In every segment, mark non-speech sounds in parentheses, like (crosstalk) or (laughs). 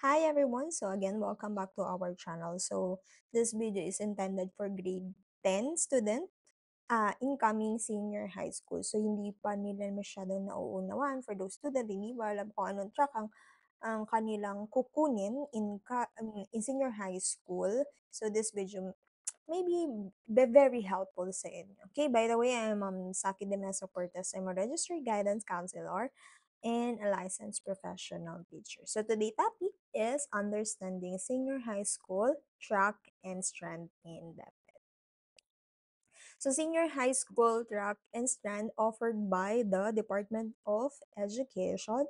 Hi everyone! So again, welcome back to our channel. So this video is intended for grade 10 student, uh, incoming senior high school. So hindi pa nila masyadong nauunawaan for those student, hindi ba alam kung anong track ang, ang kanilang kukunin in, um, in senior high school. So this video maybe be very helpful sa inyo. Okay, by the way, I'm um, Saki Demesa Portes. I'm a registered guidance counselor and a licensed professional teacher. So today's topic is understanding senior high school track and strand in depth. So senior high school track and strand offered by the Department of Education,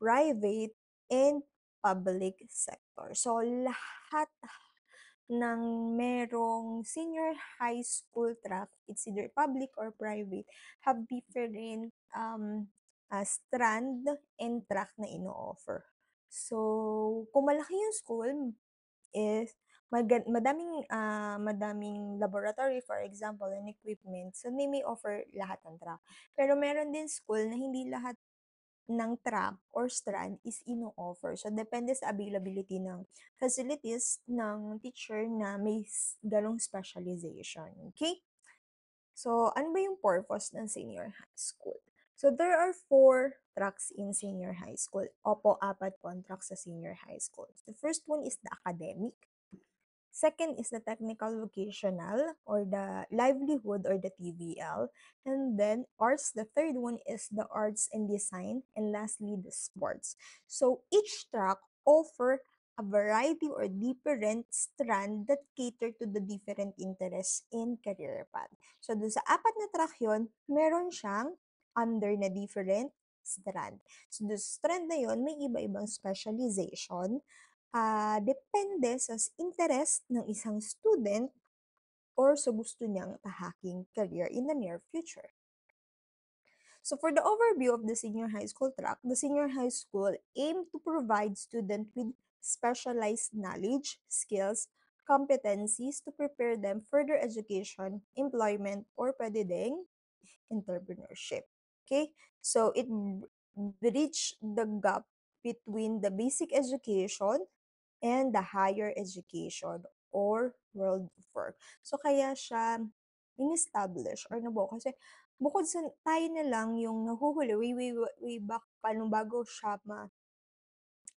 private and public sector. So lahat ng merong senior high school track, it's either public or private, have different um, uh, strand and track na ino-offer. So, kung malaki yung school, is mag- madaming uh, madaming laboratory for example and equipment so they may offer lahat ng track pero meron din school na hindi lahat ng track or strand is ino-offer. So, depende sa availability ng facilities ng teacher na may ganong specialization. Okay? So, ano ba yung purpose ng senior high school? So there are four tracks in senior high school. Opo, apat po ang track sa senior high school. The first one is the academic. Second is the technical vocational or the livelihood or the TVL. And then arts, the third one is the arts and design. And lastly, the sports. So each track offer a variety or different strand that cater to the different interests in career path. So, doon sa apat na track yun, meron siyang under na different strand. So, the strand na yon may iba-ibang specialization. Uh, depende sa interest ng isang student or sa gusto niyang tahaking career in the near future. So for the overview of the senior high school track, the senior high school aim to provide students with specialized knowledge, skills, competencies to prepare them for their education, employment, or pwede entrepreneurship. Okay? So it bridged the gap between the basic education and the higher education or world of work. So kaya siya in-establish or nabuo kasi bukod sa tayo na lang yung nahuhuli way, way, way back pa nung bago siya ma,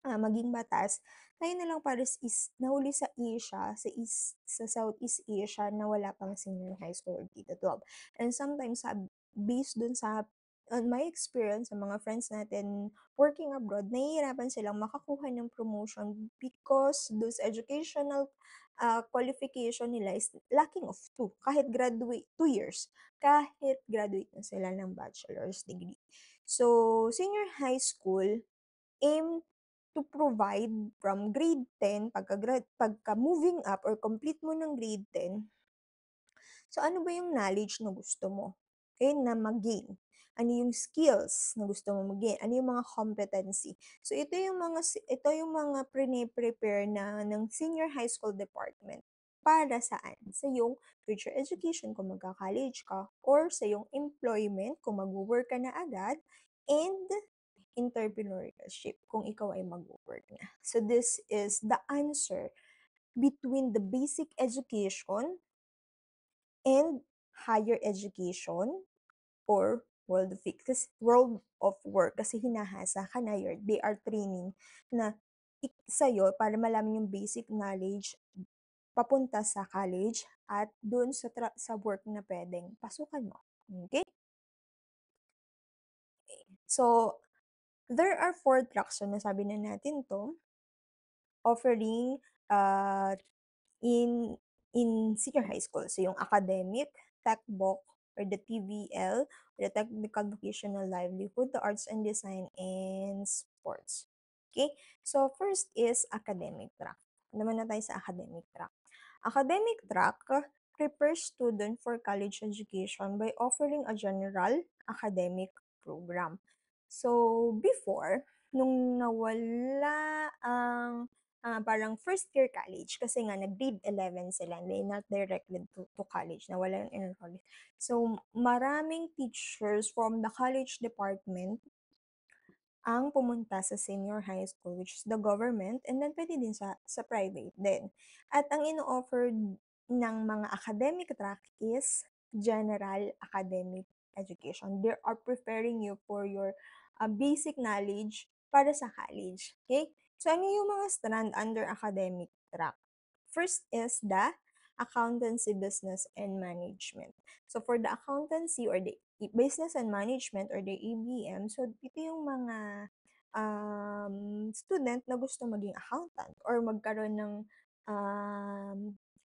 uh, maging batas, tayo na lang pares is nahuli sa Asia, sa East, sa Southeast Asia na wala pang senior high school or grade 12. And sometimes sa based dun sa on my experience, sa mga friends natin working abroad, nahihirapan silang makakuha ng promotion because those educational uh, qualification nila is lacking of two. Kahit graduate, two years. Kahit graduate na sila ng bachelor's degree. So, senior high school, aim to provide from grade 10, pagka, grad, pagka moving up or complete mo ng grade 10, so ano ba yung knowledge na gusto mo? Okay, na mag-gain ano yung skills na gusto mo mag-gain, ano yung mga competency. So ito yung mga ito yung mga pre-prepare na ng senior high school department para saan? Sa yung future education kung magka-college ka or sa yung employment kung mag-work ka na agad and entrepreneurship kung ikaw ay mag-work na. So this is the answer between the basic education and higher education or world of it. Kasi world of work, kasi hinahasa ka na yun. They are training na sa'yo para malaman yung basic knowledge papunta sa college at doon sa, tra- sa work na pwedeng pasukan mo. Okay? okay? So, there are four tracks. So, nasabi na natin to. Offering uh, in in senior high school. So, yung academic, tech book, or the TVL, the Technical Vocational Livelihood, the Arts and Design, and Sports. Okay? So, first is academic track. Naman na tayo sa academic track. Academic track prepares student for college education by offering a general academic program. So, before, nung nawala ang um, uh, parang first year college kasi nga nag-grade 11 sila and they not directly to, to college na wala yung enrollment. So maraming teachers from the college department ang pumunta sa senior high school which is the government and then pwede din sa, sa private din. At ang ino-offer ng mga academic track is general academic education. They are preparing you for your uh, basic knowledge para sa college. Okay? So, ano yung mga strand under academic track? First is the accountancy, business, and management. So, for the accountancy or the business and management or the ABM, so ito yung mga um, student na gusto maging accountant or magkaroon ng um,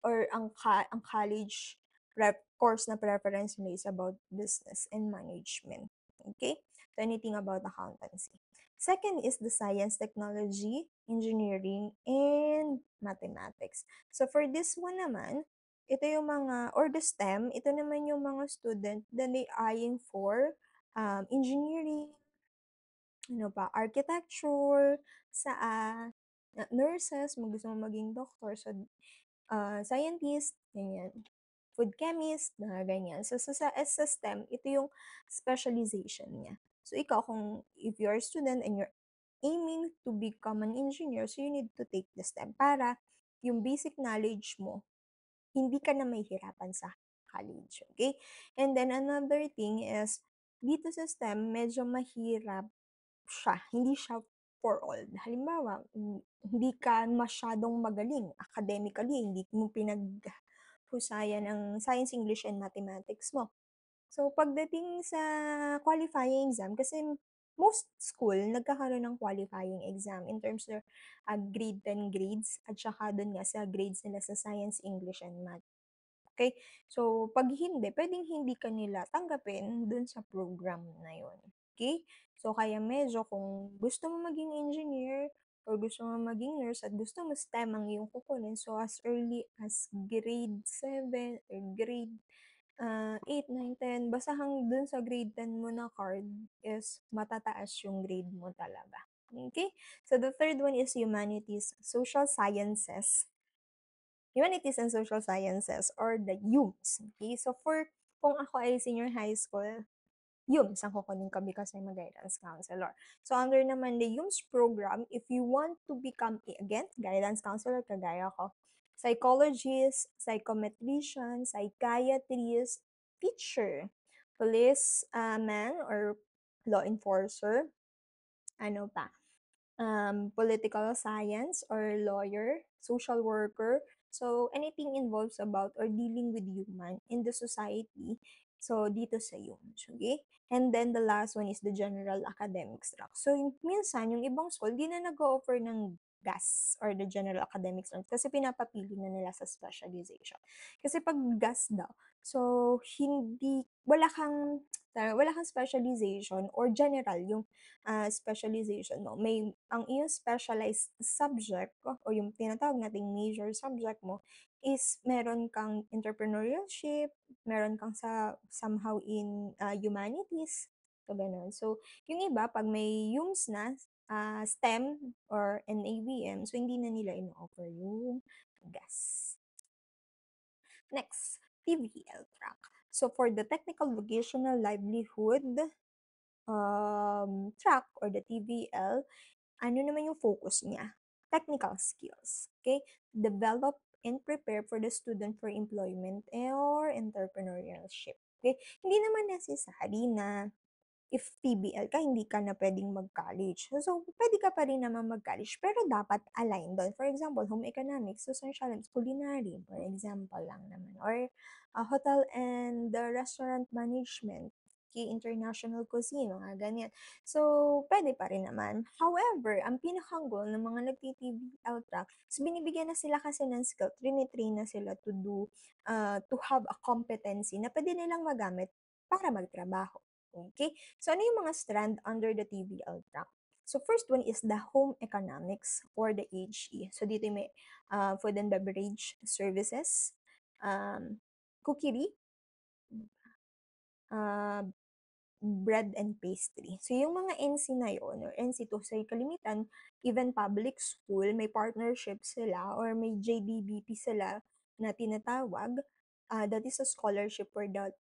or ang, ka- ang college prep course na preference nila is about business and management. Okay? to anything about accountancy. Second is the science, technology, engineering, and mathematics. So for this one naman, ito yung mga, or the STEM, ito naman yung mga student that they eyeing for um, engineering, ano pa, architecture, sa uh, nurses, mag gusto mo maging doctor, so uh, scientist, ganyan food chemist, mga ganyan. So, so sa STEM, ito yung specialization niya. So ikaw, kung if you're a student and you're aiming to become an engineer, so you need to take the step para yung basic knowledge mo, hindi ka na mahihirapan sa college. Okay? And then another thing is, dito sa STEM, medyo mahirap siya. Hindi siya for all. Halimbawa, hindi ka masyadong magaling academically, hindi mo pinaghusayan ang science, English, and mathematics mo. So, pagdating sa qualifying exam, kasi most school nagkakaroon ng qualifying exam in terms of uh, grade 10 grades at saka doon nga sa grades nila sa science, English, and math. Okay? So, pag hindi, pwedeng hindi kanila tanggapin doon sa program na yon. Okay? So, kaya medyo kung gusto mo maging engineer or gusto mo maging nurse at gusto mo STEM ang iyong kukunin, so as early as grade 7 or grade uh, 8, 9, 10, basta hanggang sa grade 10 mo na card is matataas yung grade mo talaga. Okay? So the third one is humanities, social sciences. Humanities and social sciences or the UMS. Okay? So for kung ako ay senior high school, UMS ang kukunin ko because I'm a guidance counselor. So under naman the UMS program, if you want to become, again, guidance counselor kagaya ko, psychologist, psychometrician, psychiatrist, teacher, police uh, man or law enforcer, ano pa, um, political science or lawyer, social worker, so anything involves about or dealing with human in the society. So dito sa yun, okay? And then the last one is the general academic track. So minsan yung ibang school di na nag-offer ng GAS or the General Academics Norms kasi pinapapili na nila sa specialization. Kasi pag GAS daw, so hindi, wala kang, wala kang specialization or general yung uh, specialization mo. May, ang iyong specialized subject o yung tinatawag nating major subject mo is meron kang entrepreneurship, meron kang sa somehow in uh, humanities, So, ganun. So, yung iba, pag may UMS na, uh, STEM or NAVM. So, hindi na nila ino-offer yung gas. Next, TVL track. So, for the technical vocational livelihood um, track or the TVL, ano naman yung focus niya? Technical skills. Okay? Develop and prepare for the student for employment or entrepreneurship. Okay? Hindi naman necessary na if PBL ka, hindi ka na pwedeng mag-college. So, pwede ka pa rin naman mag-college, pero dapat align doon. For example, home economics, social and culinary, for example lang naman. Or uh, hotel and the restaurant management, key international cuisine, mga ganyan. So, pwede pa rin naman. However, ang pinakang goal ng mga nagti-TBL track is binibigyan na sila kasi ng skill, trinitrain na sila to do, uh, to have a competency na pwede nilang magamit para magtrabaho. Okay? So, ano yung mga strand under the TVL track? So, first one is the home economics or the HE. So, dito may uh, food and beverage services, um, cookery, uh, bread and pastry. So, yung mga NC na yun, or NC to sa kalimitan, even public school, may partnership sila or may JBBP sila na tinatawag. Uh, that is a scholarship for the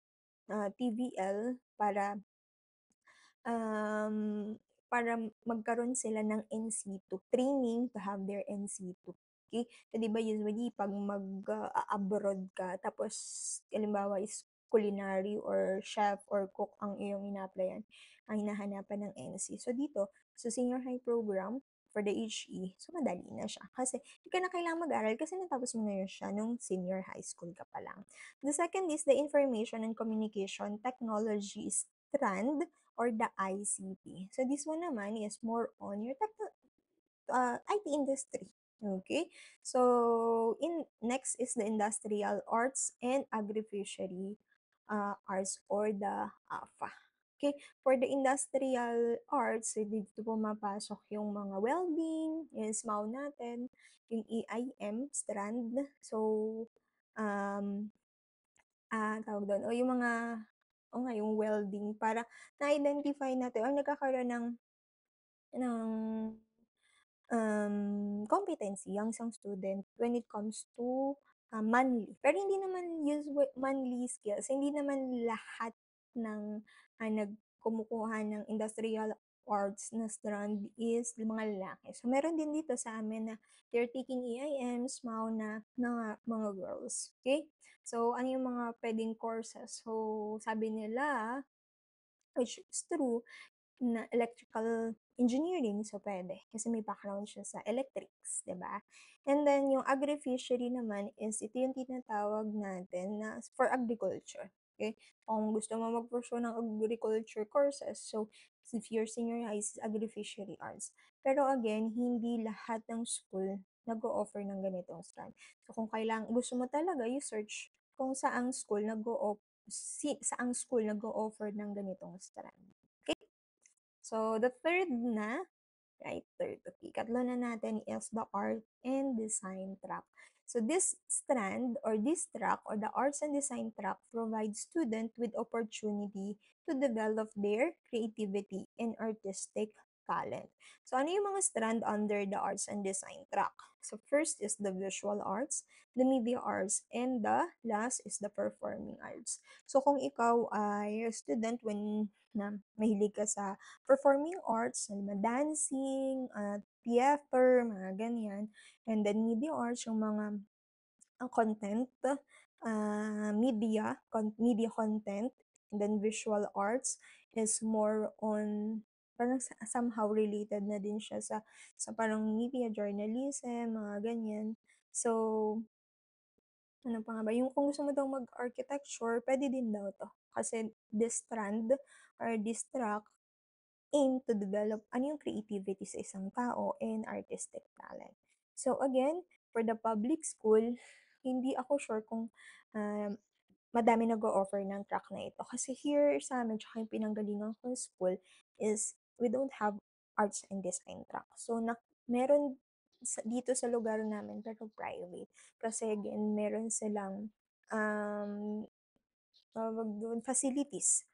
Ah, TVL para um, para magkaroon sila ng NC2 training to have their NC2 Okay? So, di ba usually, pag mag-abroad ka, tapos, halimbawa, is culinary or chef or cook ang iyong ina-applyan, ang hinahanapan ng NC. So, dito, sa so senior high program, for the HE, so madali na siya. Kasi hindi ka na kailangan mag-aral kasi natapos mo na yun siya nung senior high school ka pa lang. The second is the Information and Communication technology strand or the ICT. So this one naman is more on your tech- uh, IT industry. Okay, so in next is the industrial arts and agri-fishery uh, arts or the AFA. Okay, for the industrial arts, so eh, dito pumapasok yung mga welding, yung SMAO natin, yung EIM, strand. So, um, ah, tawag doon, o yung mga, o nga, yung welding, para na-identify natin, o nagkakaroon ng, ng um, competency yung isang student when it comes to uh, ah, monthly. Pero hindi naman use manly skills. Hindi naman lahat ng uh, nagkumukuha ng industrial arts na strand is mga lalaki. So, meron din dito sa amin na they're taking EIMs, MAU na, na mga girls. Okay? So, ano yung mga pwedeng courses? So, sabi nila, which is true, na electrical engineering, so pwede. Kasi may background siya sa electrics, ba diba? And then, yung agri-fishery naman is ito yung tinatawag natin na for agriculture. Okay? Kung um, gusto mo mag-pursue ng agriculture courses, so if you're senior high is agri-fishery arts. Pero again, hindi lahat ng school nag-o-offer ng ganitong strand. So kung kailang gusto mo talaga, you search kung saang school nag-o-offer si, saang school nag-o-offer ng ganitong strand. Okay? So the third na right third. Okay, katlo na natin is the art and design track. So this strand or this track or the arts and design track provides students with opportunity to develop their creativity and artistic talent. So, ano yung mga strand under the arts and design track? So, first is the visual arts, the media arts, and the last is the performing arts. So, kung ikaw ay student when na mahilig ka sa performing arts, na dancing, uh, theater, mga ganyan, and then media arts, yung mga uh, content, uh, media, con- media content, and then visual arts is more on parang somehow related na din siya sa, sa parang media journalism, mga ganyan. So, ano pa nga ba? Yung kung gusto mo daw mag-architecture, pwede din daw to. Kasi this strand or this track aim to develop ano yung creativity sa isang tao and artistic talent. So again, for the public school, hindi ako sure kung um, madami nag-o-offer ng track na ito. Kasi here sa amin, tsaka yung pinanggalingan kong school is we don't have arts and design track. So, na, meron sa, dito sa lugar namin, pero private. Kasi again, meron silang um, tawag doon, facilities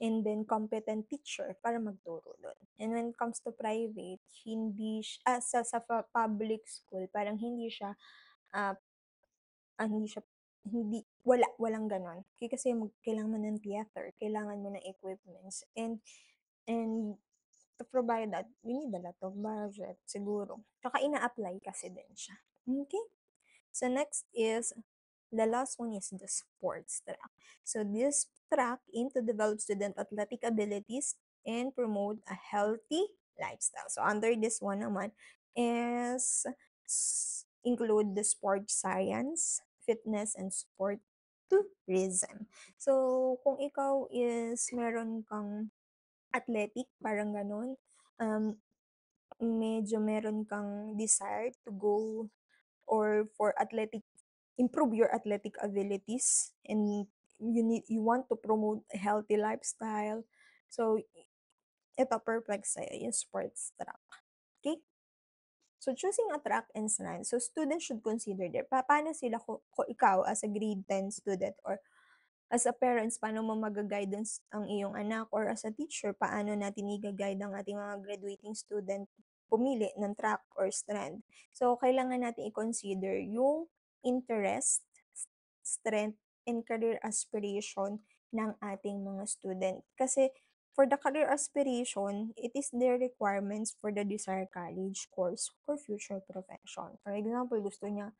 and then competent teacher para magturo doon. And when it comes to private, hindi siya, ah, sa, sa public school, parang hindi siya, uh, ah, hindi siya, hindi, wala, walang ganon. Kasi mag, kailangan mo ng theater, kailangan mo ng equipments, and, and to provide that, you need a lot of budget, siguro. Tsaka ina-apply kasi din siya. Okay? So, next is, the last one is the sports track. So, this track aims to develop student athletic abilities and promote a healthy lifestyle. So, under this one naman is include the sport science, fitness, and sport tourism. So, kung ikaw is meron kang athletic, parang ganun. Um, medyo meron kang desire to go or for athletic, improve your athletic abilities and you need you want to promote a healthy lifestyle. So, ito perfect sa'yo, yung sports track. Okay? So, choosing a track and science. So, students should consider their, Pa paano sila ko, ko ikaw as a grade 10 student or as a parents, paano mo mag-guidance ang iyong anak or as a teacher, paano natin i-guide ang ating mga graduating student pumili ng track or strand. So, kailangan natin i-consider yung interest, strength, and career aspiration ng ating mga student. Kasi for the career aspiration, it is their requirements for the desired college course or future profession. For example, gusto niya,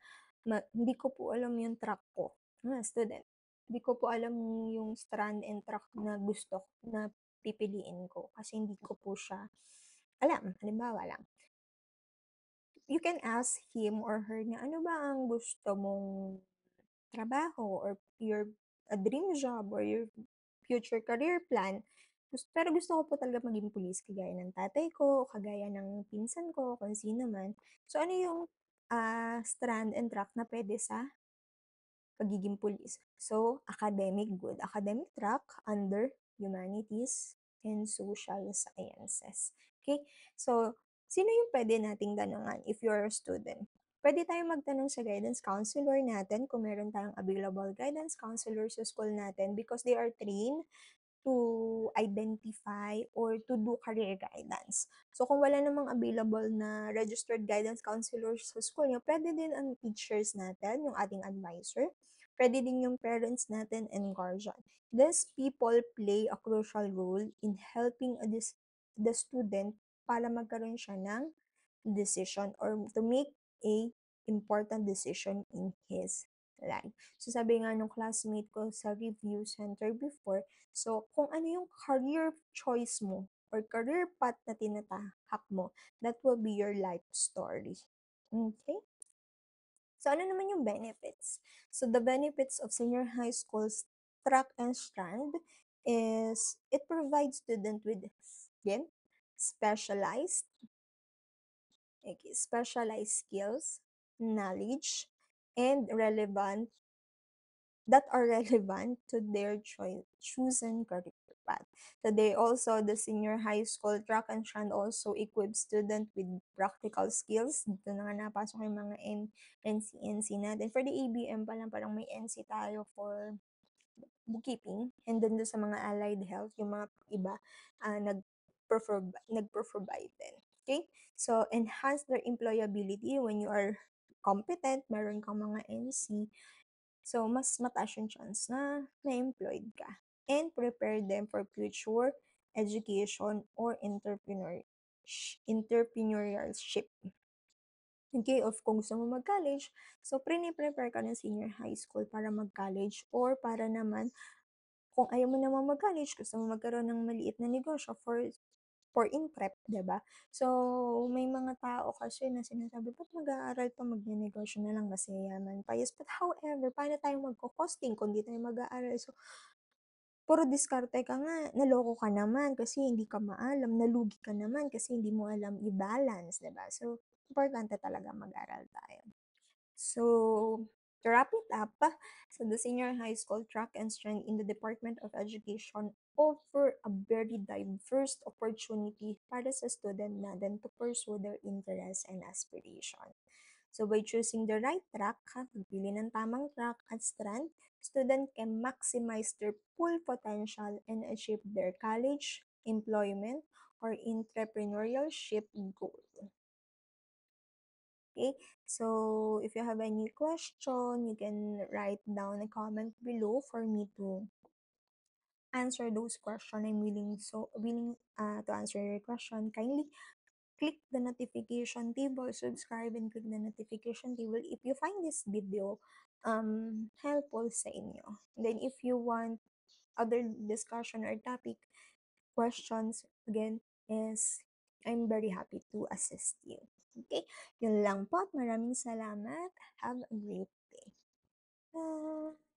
ma- hindi ko po alam yung track ko. Ah, student, di ko po alam yung strand and track na gusto na pipiliin ko kasi hindi ko po siya alam. Halimbawa lang. You can ask him or her na ano ba ang gusto mong trabaho or your a dream job or your future career plan. Pero gusto ko po talaga maging pulis kagaya ng tatay ko, kagaya ng pinsan ko, kung sino man. So ano yung uh, strand and track na pwede sa pagiging police. So, academic good. Academic track under humanities and social sciences. Okay? So, sino yung pwede nating tanungan if you're a student? Pwede tayong magtanong sa guidance counselor natin kung meron tayong available guidance counselor sa school natin because they are trained to identify or to do career guidance. So, kung wala namang available na registered guidance counselor sa school niyo, pwede din ang teachers natin, yung ating advisor. Pwede din yung parents natin and guardian. These people play a crucial role in helping a dis- the student para magkaroon siya ng decision or to make a important decision in his line. So sabi nga nung classmate ko sa review center before, so kung ano yung career choice mo or career path na tinatahak mo, that will be your life story. Okay? So, ano naman yung benefits? So, the benefits of senior high school's track and strand is it provides student with, again, specialized, okay, specialized skills, knowledge, and relevant that are relevant to their cho- chosen career path. Today also, the senior high school track and field also equips student with practical skills. Dito na nga napasok yung mga N- NC, NC natin. For the ABM pa lang, parang may NC tayo for bookkeeping. And then do sa mga allied health, yung mga iba uh, nag-provide nag din. Okay? So, enhance their employability when you are competent, meron kang mga NC. So, mas mataas yung chance na na-employed ka. And prepare them for future education or entrepreneurship. Okay, of kung gusto mo mag-college, so pre-prepare ka ng senior high school para mag-college or para naman kung ayaw mo naman mag-college, gusto mo magkaroon ng maliit na negosyo for for in prep, 'di ba So, may mga tao kasi na sinasabi, ba't mag-aaral pa, magne-negosyo na lang, kasi yaman pa. Yes, but however, paano tayo magko-costing kung di tayo mag-aaral? So, puro diskarte ka nga, naloko ka naman kasi hindi ka maalam, nalugi ka naman kasi hindi mo alam i-balance, 'di ba So, importante talaga mag-aral tayo. So, to wrap it up, so (laughs) the senior high school track and strength in the Department of Education offer a very diverse opportunity para sa student na then to pursue their interests and aspiration. So by choosing the right track, pagpili ng tamang track at strand, student can maximize their full potential and achieve their college, employment, or entrepreneurship goal. Okay, so if you have any question, you can write down a comment below for me to answer those questions, I'm willing so willing uh, to answer your question. Kindly click the notification table, subscribe and click the notification table if you find this video um, helpful sa inyo. Then if you want other discussion or topic questions, again, is I'm very happy to assist you. Okay? Yun lang po. Maraming salamat. Have a great day. Bye!